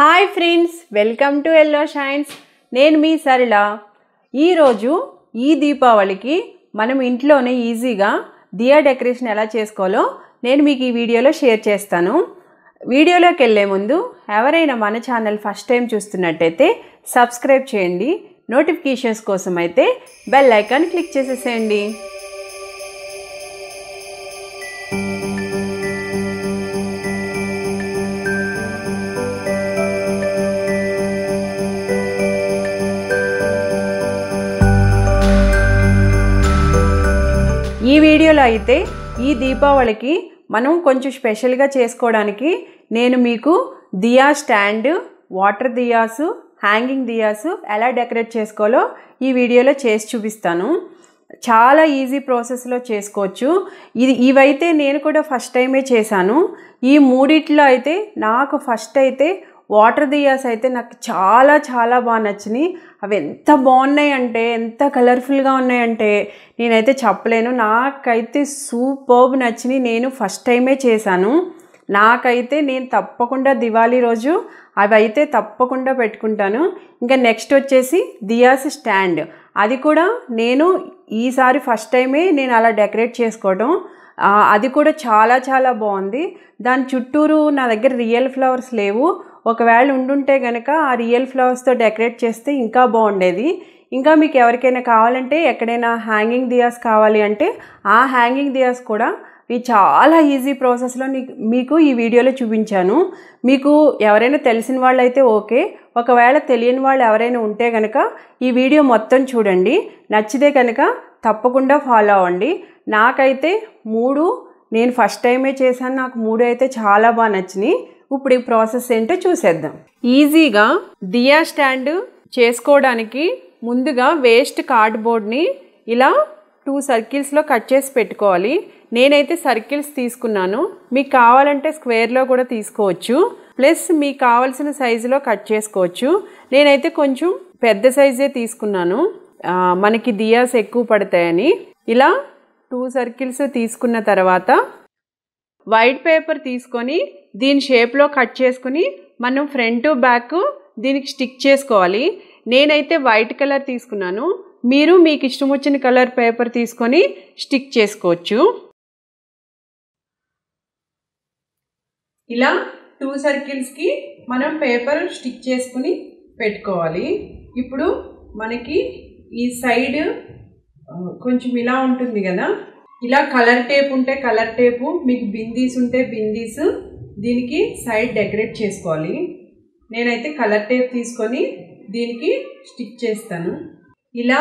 hi friends welcome to yellow shines నేను మీ సరళ ఈరోజు ఈ దీపావళికి మనం ఇంట్లోనే ఈజీగా దియా డెకరేషన్ ఎలా చేసుకోవాలో నేను మీకు ఈ వీడియోలో షేర్ చేస్తాను వీడియోలోకి వెళ్ళే ముందు ఎవరైనా మన ఛానల్ ఫస్ట్ టైం చూస్తున్నట్టయితే సబ్స్క్రైబ్ చేయండి నోటిఫికేషన్స్ కోసం అయితే బెల్ ఐకాన్ క్లిక్ చేసేసేయండి అయితే ఈ దీపావళికి మనం కొంచెం స్పెషల్గా చేసుకోవడానికి నేను మీకు diya stand water diyas hanging diyas ఎలా డెకరేట్ చేసుకోవాలో ఈ వీడియోలో చేసి చూపిస్తాను చాలా ఈజీ ప్రాసెస్లో చేసుకోవచ్చు ఇది ఇవైతే నేను కూడా ఫస్ట్ టైమే చేశాను ఈ మూడిట్లో అయితే నాకు ఫస్ట్ అయితే వాటర్ దియాస్ అయితే నాకు చాలా చాలా బాగా నచ్చినాయి అవి ఎంత బాగున్నాయంటే ఎంత కలర్ఫుల్గా ఉన్నాయంటే నేనైతే చెప్పలేను నాకైతే సూపర్బ్ నచ్చినాయి నేను ఫస్ట్ టైమే చేశాను నాకైతే నేను తప్పకుండా దివాళీ రోజు అవి అయితే తప్పకుండా పెట్టుకుంటాను ఇంకా నెక్స్ట్ వచ్చేసి దియాస్ స్టాండ్ అది కూడా నేను ఈసారి ఫస్ట్ టైమే నేను అలా డెకరేట్ చేసుకోవడం అది కూడా చాలా చాలా బాగుంది దాని చుట్టూరు నా దగ్గర రియల్ ఫ్లవర్స్ లేవు ఒకవేళ ఉండుంటే కనుక ఆ రియల్ ఫ్లవర్స్తో డెకరేట్ చేస్తే ఇంకా బాగుండేది ఇంకా మీకు ఎవరికైనా కావాలంటే ఎక్కడైనా హ్యాంగింగ్ దియాస్ కావాలి అంటే ఆ హ్యాంగింగ్ దియాస్ కూడా ఇవి చాలా ఈజీ ప్రాసెస్లో మీకు ఈ వీడియోలో చూపించాను మీకు ఎవరైనా తెలిసిన వాళ్ళైతే ఓకే ఒకవేళ తెలియని వాళ్ళు ఎవరైనా ఉంటే కనుక ఈ వీడియో మొత్తం చూడండి నచ్చితే కనుక తప్పకుండా ఫాలో అవ్వండి నాకైతే మూడు నేను ఫస్ట్ టైమే చేశాను నాకు మూడు అయితే చాలా బాగా నచ్చినాయి ఇప్పుడు ఈ ప్రాసెస్ ఏంటో చూసేద్దాం ఈజీగా దియా స్టాండ్ చేసుకోవడానికి ముందుగా వేస్ట్ కార్డ్బోర్డ్ని ఇలా టూ సర్కిల్స్లో కట్ చేసి పెట్టుకోవాలి నేనైతే సర్కిల్స్ తీసుకున్నాను మీకు కావాలంటే స్క్వేర్లో కూడా తీసుకోవచ్చు ప్లస్ మీకు కావాల్సిన సైజులో కట్ చేసుకోవచ్చు నేనైతే కొంచెం పెద్ద సైజే తీసుకున్నాను మనకి దియాస్ ఎక్కువ పడతాయని ఇలా టూ సర్కిల్స్ తీసుకున్న తర్వాత వైట్ పేపర్ తీసుకొని దీని షేప్లో కట్ చేసుకుని మనం ఫ్రంట్ బ్యాక్ దీనికి స్టిక్ చేసుకోవాలి నేనైతే వైట్ కలర్ తీసుకున్నాను మీరు మీకు ఇష్టం వచ్చిన కలర్ పేపర్ తీసుకొని స్టిక్ చేసుకోవచ్చు ఇలా టూ సర్కిల్స్కి మనం పేపర్ స్టిక్ చేసుకుని పెట్టుకోవాలి ఇప్పుడు మనకి ఈ సైడ్ కొంచెం ఇలా ఉంటుంది కదా ఇలా కలర్ టేప్ ఉంటే కలర్ టేపు మీకు బిందీస్ ఉంటే బిందీస్ దీనికి సైడ్ డెకరేట్ చేసుకోవాలి నేనైతే కలర్ టేప్ తీసుకొని దీనికి స్టిక్ చేస్తాను ఇలా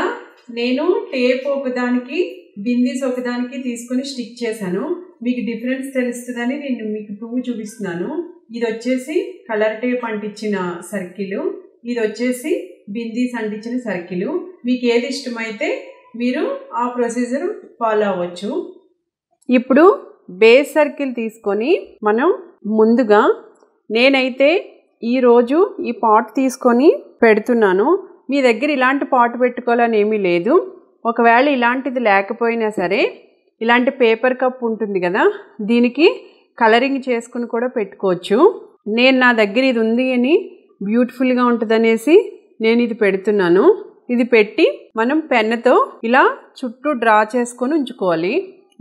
నేను టేప్ ఒకదానికి బిందీస్ ఒకదానికి తీసుకొని స్టిక్ చేశాను మీకు డిఫరెన్స్ తెలుస్తుందని నేను మీకు పువ్వు చూపిస్తున్నాను ఇది వచ్చేసి కలర్ టేప్ అంటించిన సర్కిల్ ఇది వచ్చేసి బిందీస్ అంటించిన సర్కిల్ మీకు ఏది ఇష్టమైతే మీరు ఆ ప్రొసీజర్ ఫాలో అవ్వచ్చు ఇప్పుడు బేస్ సర్కిల్ తీసుకొని మనం ముందుగా నేనైతే ఈరోజు ఈ పాట్ తీసుకొని పెడుతున్నాను మీ దగ్గర ఇలాంటి పాట్ పెట్టుకోవాలని ఏమీ లేదు ఒకవేళ ఇలాంటిది లేకపోయినా సరే ఇలాంటి పేపర్ కప్ ఉంటుంది కదా దీనికి కలరింగ్ చేసుకుని కూడా పెట్టుకోవచ్చు నేను నా దగ్గర ఇది ఉంది అని బ్యూటిఫుల్గా ఉంటుందనేసి నేను ఇది పెడుతున్నాను ఇది పెట్టి మనం పెన్నుతో ఇలా చుట్టూ డ్రా చేసుకొని ఉంచుకోవాలి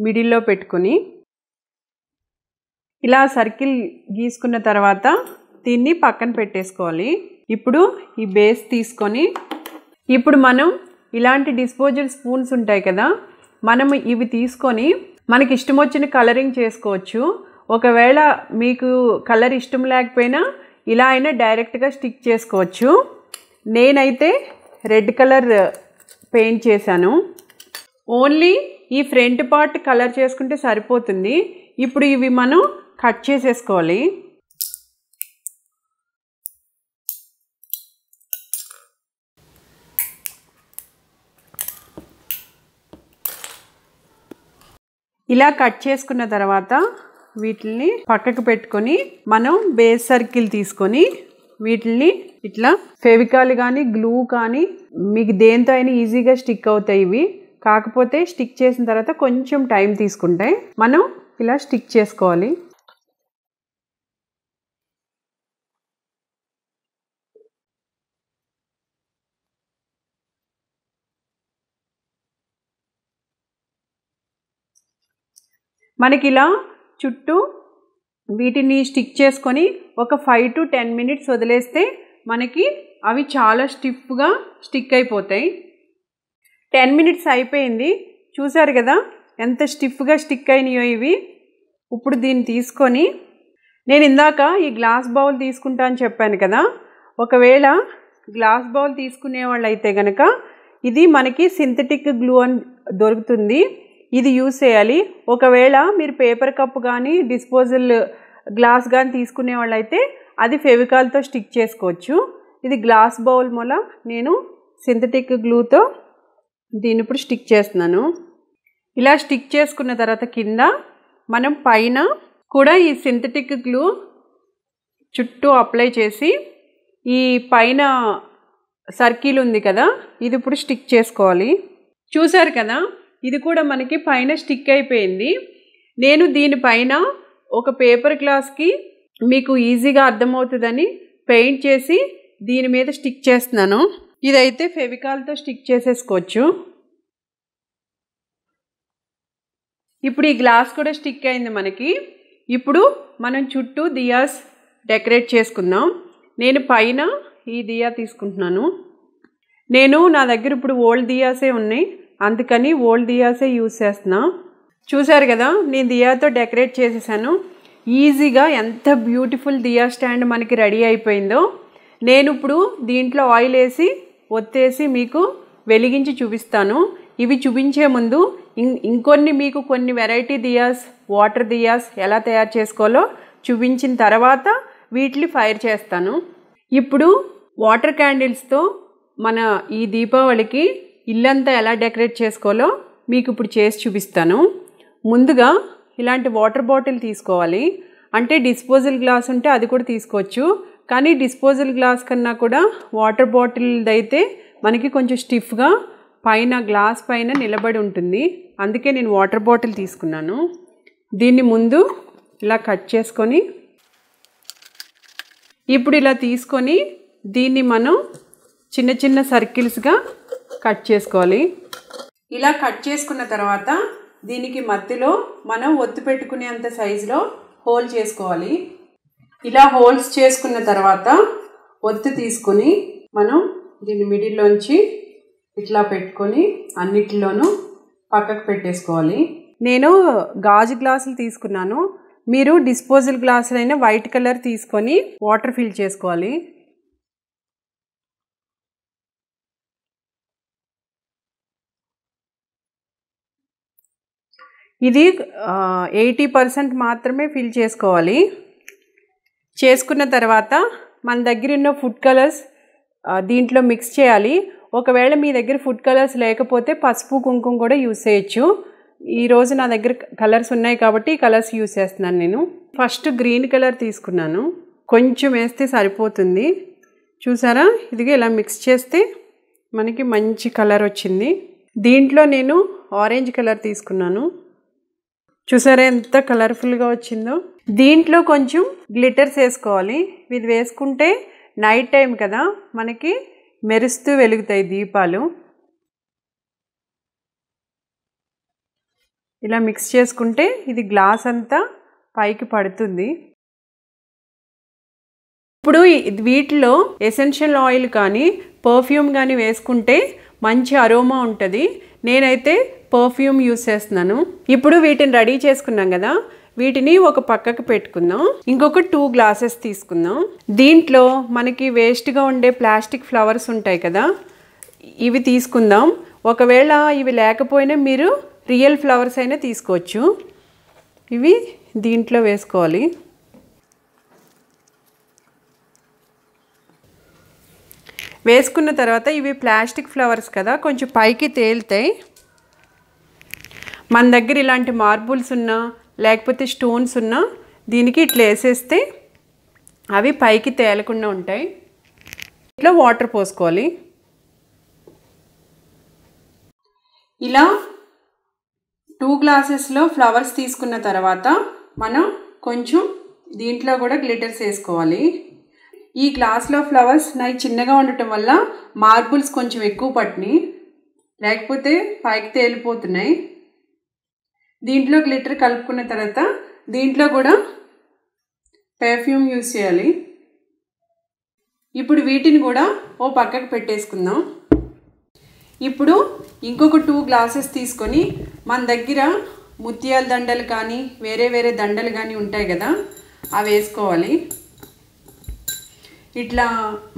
మిడిల్లో పెట్టుకొని ఇలా సర్కిల్ గీసుకున్న తర్వాత దీన్ని పక్కన పెట్టేసుకోవాలి ఇప్పుడు ఈ బేస్ తీసుకొని ఇప్పుడు మనం ఇలాంటి డిస్పోజల్ స్పూన్స్ ఉంటాయి కదా మనం ఇవి తీసుకొని మనకి ఇష్టం వచ్చిన కలరింగ్ చేసుకోవచ్చు ఒకవేళ మీకు కలర్ ఇష్టం లేకపోయినా ఇలా అయినా డైరెక్ట్గా స్టిక్ చేసుకోవచ్చు నేనైతే రెడ్ కలర్ పెయింట్ చేశాను ఓన్లీ ఈ ఫ్రంట్ పార్ట్ కలర్ చేసుకుంటే సరిపోతుంది ఇప్పుడు ఇవి మనం కట్ చేసేసుకోవాలి ఇలా కట్ చేసుకున్న తర్వాత వీటిని పక్కకు పెట్టుకొని మనం బేస్ సర్కిల్ తీసుకొని వీటిని ఇట్లా ఫెవికాల్ కానీ గ్లూ కానీ మీకు దేంతో అయినా ఈజీగా స్టిక్ అవుతాయి ఇవి కాకపోతే స్టిక్ చేసిన తర్వాత కొంచెం టైం తీసుకుంటాయి మనం ఇలా స్టిక్ చేసుకోవాలి మనకి ఇలా చుట్టూ వీటిని స్టిక్ చేసుకొని ఒక ఫైవ్ టు టెన్ మినిట్స్ వదిలేస్తే మనకి అవి చాలా స్టిఫ్గా స్టిక్ అయిపోతాయి టెన్ మినిట్స్ అయిపోయింది చూసారు కదా ఎంత స్టిఫ్గా స్టిక్ అయినాయో ఇవి ఇప్పుడు దీన్ని తీసుకొని నేను ఇందాక ఈ గ్లాస్ బౌల్ తీసుకుంటా అని చెప్పాను కదా ఒకవేళ గ్లాస్ బౌల్ తీసుకునే వాళ్ళు అయితే కనుక ఇది మనకి సింథటిక్ గ్లూ అని దొరుకుతుంది ఇది యూజ్ చేయాలి ఒకవేళ మీరు పేపర్ కప్ కానీ డిస్పోజల్ గ్లాస్ కానీ తీసుకునే వాళ్ళైతే అది ఫెవికాల్తో స్టిక్ చేసుకోవచ్చు ఇది గ్లాస్ బౌల్ మూల నేను సింథటిక్ గ్లూతో దీన్ని ఇప్పుడు స్టిక్ చేస్తున్నాను ఇలా స్టిక్ చేసుకున్న తర్వాత కింద మనం పైన కూడా ఈ సింథటిక్ గ్లూ చుట్టూ అప్లై చేసి ఈ పైన సర్కిల్ ఉంది కదా ఇది ఇప్పుడు స్టిక్ చేసుకోవాలి చూసారు కదా ఇది కూడా మనకి పైన స్టిక్ అయిపోయింది నేను దీనిపైన ఒక పేపర్ క్లాస్కి మీకు ఈజీగా అర్థమవుతుందని పెయింట్ చేసి దీని మీద స్టిక్ చేస్తున్నాను ఇదైతే ఫెవికాల్తో స్టిక్ చేసేసుకోవచ్చు ఇప్పుడు ఈ గ్లాస్ కూడా స్టిక్ అయింది మనకి ఇప్పుడు మనం చుట్టూ దియాస్ డెకరేట్ చేసుకుందాం నేను పైన ఈ దియా తీసుకుంటున్నాను నేను నా దగ్గర ఇప్పుడు ఓల్డ్ దియాసే ఉన్నాయి అందుకని ఓల్డ్ దియాసే యూజ్ చేస్తున్నా చూసారు కదా నేను దియాతో డెకరేట్ చేసేసాను ఈజీగా ఎంత బ్యూటిఫుల్ దియా స్టాండ్ మనకి రెడీ అయిపోయిందో నేను ఇప్పుడు దీంట్లో ఆయిల్ వేసి ఒత్తేసి మీకు వెలిగించి చూపిస్తాను ఇవి చూపించే ముందు ఇంకొన్ని మీకు కొన్ని వెరైటీ దియాస్ వాటర్ దియాస్ ఎలా తయారు చేసుకోవాలో చూపించిన తర్వాత వీటిని ఫైర్ చేస్తాను ఇప్పుడు వాటర్ క్యాండిల్స్తో మన ఈ దీపావళికి ఇల్లంతా ఎలా డెకరేట్ చేసుకోవాలో మీకు ఇప్పుడు చేసి చూపిస్తాను ముందుగా ఇలాంటి వాటర్ బాటిల్ తీసుకోవాలి అంటే డిస్పోజల్ గ్లాస్ ఉంటే అది కూడా తీసుకోవచ్చు కానీ డిస్పోజల్ గ్లాస్ కన్నా కూడా వాటర్ బాటిల్దైతే మనకి కొంచెం స్టిఫ్గా పైన గ్లాస్ పైన నిలబడి ఉంటుంది అందుకే నేను వాటర్ బాటిల్ తీసుకున్నాను దీన్ని ముందు ఇలా కట్ చేసుకొని ఇప్పుడు ఇలా తీసుకొని దీన్ని మనం చిన్న చిన్న సర్కిల్స్గా కట్ చేసుకోవాలి ఇలా కట్ చేసుకున్న తర్వాత దీనికి మధ్యలో మనం ఒత్తి పెట్టుకునేంత సైజులో హోల్ చేసుకోవాలి ఇలా హోల్స్ చేసుకున్న తర్వాత ఒత్తి తీసుకుని మనం దీన్ని మిడిల్లోంచి ఇట్లా పెట్టుకొని అన్నిటిలోనూ పక్కకు పెట్టేసుకోవాలి నేను గాజు గ్లాసులు తీసుకున్నాను మీరు డిస్పోజల్ గ్లాసులైన వైట్ కలర్ తీసుకొని వాటర్ ఫిల్ చేసుకోవాలి ఇది ఎయిటీ పర్సెంట్ మాత్రమే ఫిల్ చేసుకోవాలి చేసుకున్న తర్వాత మన దగ్గర ఉన్న ఫుడ్ కలర్స్ దీంట్లో మిక్స్ చేయాలి ఒకవేళ మీ దగ్గర ఫుడ్ కలర్స్ లేకపోతే పసుపు కుంకుమ కూడా యూస్ చేయొచ్చు ఈరోజు నా దగ్గర కలర్స్ ఉన్నాయి కాబట్టి కలర్స్ యూస్ చేస్తున్నాను నేను ఫస్ట్ గ్రీన్ కలర్ తీసుకున్నాను కొంచెం వేస్తే సరిపోతుంది చూసారా ఇదిగే ఇలా మిక్స్ చేస్తే మనకి మంచి కలర్ వచ్చింది దీంట్లో నేను ఆరెంజ్ కలర్ తీసుకున్నాను చూసారా ఎంత కలర్ఫుల్గా వచ్చిందో దీంట్లో కొంచెం గ్లిటర్స్ వేసుకోవాలి ఇది వేసుకుంటే నైట్ టైం కదా మనకి మెరుస్తూ వెలుగుతాయి దీపాలు ఇలా మిక్స్ చేసుకుంటే ఇది గ్లాస్ అంతా పైకి పడుతుంది ఇప్పుడు వీటిలో ఎసెన్షియల్ ఆయిల్ కానీ పర్ఫ్యూమ్ కానీ వేసుకుంటే మంచి అరోమా ఉంటుంది నేనైతే పర్ఫ్యూమ్ యూస్ చేస్తున్నాను ఇప్పుడు వీటిని రెడీ చేసుకున్నాం కదా వీటిని ఒక పక్కకు పెట్టుకుందాం ఇంకొక టూ గ్లాసెస్ తీసుకుందాం దీంట్లో మనకి వేస్ట్గా ఉండే ప్లాస్టిక్ ఫ్లవర్స్ ఉంటాయి కదా ఇవి తీసుకుందాం ఒకవేళ ఇవి లేకపోయినా మీరు రియల్ ఫ్లవర్స్ అయినా తీసుకోవచ్చు ఇవి దీంట్లో వేసుకోవాలి వేసుకున్న తర్వాత ఇవి ప్లాస్టిక్ ఫ్లవర్స్ కదా కొంచెం పైకి తేలుతాయి మన దగ్గర ఇలాంటి మార్బుల్స్ ఉన్నా లేకపోతే స్టోన్స్ ఉన్నా దీనికి ఇట్లా వేసేస్తే అవి పైకి తేలకుండా ఉంటాయి ఇట్లా వాటర్ పోసుకోవాలి ఇలా టూ గ్లాసెస్లో ఫ్లవర్స్ తీసుకున్న తర్వాత మనం కొంచెం దీంట్లో కూడా గ్లిటర్స్ వేసుకోవాలి ఈ గ్లాస్లో ఫ్లవర్స్ నాకు చిన్నగా ఉండటం వల్ల మార్బుల్స్ కొంచెం ఎక్కువ పట్టినాయి లేకపోతే పైకి తేలిపోతున్నాయి దీంట్లో గ్లిటర్ కలుపుకున్న తర్వాత దీంట్లో కూడా పెర్ఫ్యూమ్ యూస్ చేయాలి ఇప్పుడు వీటిని కూడా ఓ పక్కకు పెట్టేసుకుందాం ఇప్పుడు ఇంకొక టూ గ్లాసెస్ తీసుకొని మన దగ్గర ముత్యాల దండలు కానీ వేరే వేరే దండలు కానీ ఉంటాయి కదా అవి వేసుకోవాలి ఇట్లా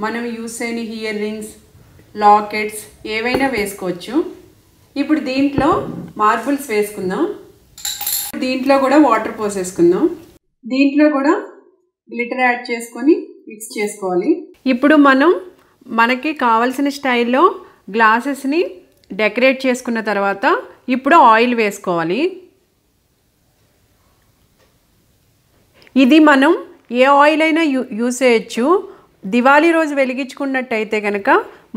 మనం యూస్ అయిన ఇయర్ రింగ్స్ లాకెట్స్ ఏవైనా వేసుకోవచ్చు ఇప్పుడు దీంట్లో మార్బుల్స్ వేసుకుందాం దీంట్లో కూడా వాటర్ పోసేసుకుందాం దీంట్లో కూడా గ్లిటర్ యాడ్ చేసుకొని మిక్స్ చేసుకోవాలి ఇప్పుడు మనం మనకి కావలసిన స్టైల్లో గ్లాసెస్ని డెకరేట్ చేసుకున్న తర్వాత ఇప్పుడు ఆయిల్ వేసుకోవాలి ఇది మనం ఏ ఆయిల్ అయినా యూ యూస్ చేయొచ్చు దివాళీ రోజు వెలిగించుకున్నట్టయితే కనుక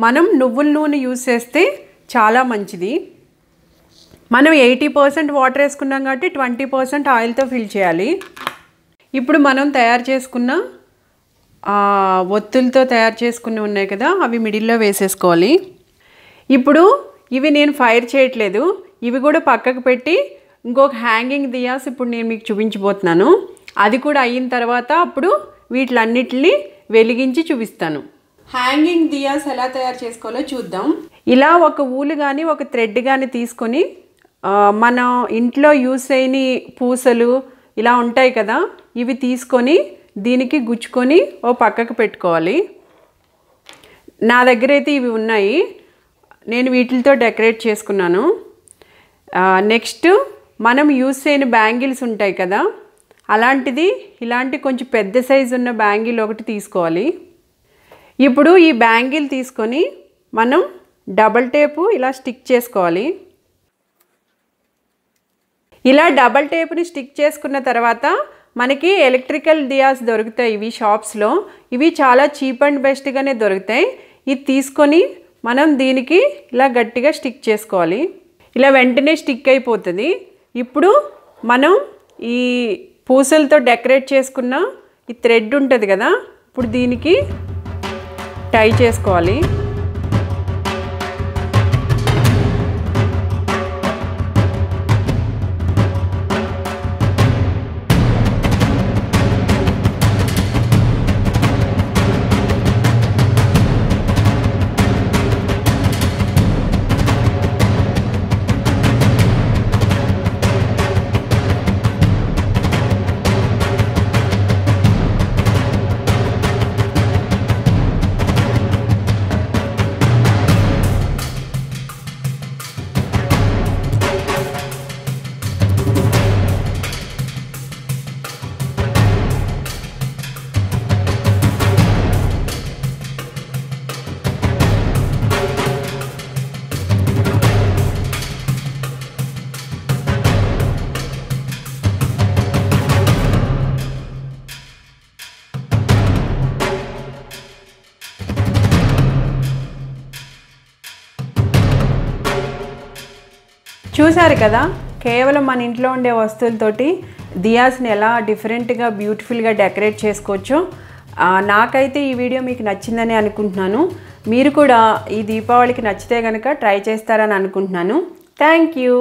మనం నువ్వుల నూనె యూస్ చేస్తే చాలా మంచిది మనం ఎయిటీ పర్సెంట్ వాటర్ వేసుకున్నాం కాబట్టి ట్వంటీ పర్సెంట్ ఆయిల్తో ఫిల్ చేయాలి ఇప్పుడు మనం తయారు చేసుకున్న ఒత్తులతో తయారు చేసుకుని ఉన్నాయి కదా అవి మిడిల్లో వేసేసుకోవాలి ఇప్పుడు ఇవి నేను ఫైర్ చేయట్లేదు ఇవి కూడా పక్కకు పెట్టి ఇంకొక హ్యాంగింగ్ దియాస్ ఇప్పుడు నేను మీకు చూపించబోతున్నాను అది కూడా అయిన తర్వాత అప్పుడు వీటిలన్నిటిని వెలిగించి చూపిస్తాను హ్యాంగింగ్ దియాస్ ఎలా తయారు చేసుకోవాలో చూద్దాం ఇలా ఒక ఊలు కానీ ఒక థ్రెడ్ కానీ తీసుకొని మనం ఇంట్లో యూస్ అయిని పూసలు ఇలా ఉంటాయి కదా ఇవి తీసుకొని దీనికి గుచ్చుకొని ఓ పక్కకు పెట్టుకోవాలి నా దగ్గర అయితే ఇవి ఉన్నాయి నేను వీటితో డెకరేట్ చేసుకున్నాను నెక్స్ట్ మనం యూస్ అయిన బ్యాంగిల్స్ ఉంటాయి కదా అలాంటిది ఇలాంటి కొంచెం పెద్ద సైజు ఉన్న బ్యాంగిల్ ఒకటి తీసుకోవాలి ఇప్పుడు ఈ బ్యాంగిల్ తీసుకొని మనం డబల్ టేపు ఇలా స్టిక్ చేసుకోవాలి ఇలా డబల్ టేప్ని స్టిక్ చేసుకున్న తర్వాత మనకి ఎలక్ట్రికల్ దియాస్ దొరుకుతాయి ఇవి షాప్స్లో ఇవి చాలా చీప్ అండ్ బెస్ట్గానే దొరుకుతాయి ఇది తీసుకొని మనం దీనికి ఇలా గట్టిగా స్టిక్ చేసుకోవాలి ఇలా వెంటనే స్టిక్ అయిపోతుంది ఇప్పుడు మనం ఈ పూసలతో డెకరేట్ చేసుకున్న ఈ థ్రెడ్ ఉంటుంది కదా ఇప్పుడు దీనికి టై చేసుకోవాలి చూశారు కదా కేవలం మన ఇంట్లో ఉండే వస్తువులతోటి దియాస్ని ఎలా డిఫరెంట్గా బ్యూటిఫుల్గా డెకరేట్ చేసుకోవచ్చు నాకైతే ఈ వీడియో మీకు నచ్చిందని అనుకుంటున్నాను మీరు కూడా ఈ దీపావళికి నచ్చితే కనుక ట్రై చేస్తారని అనుకుంటున్నాను థ్యాంక్ యూ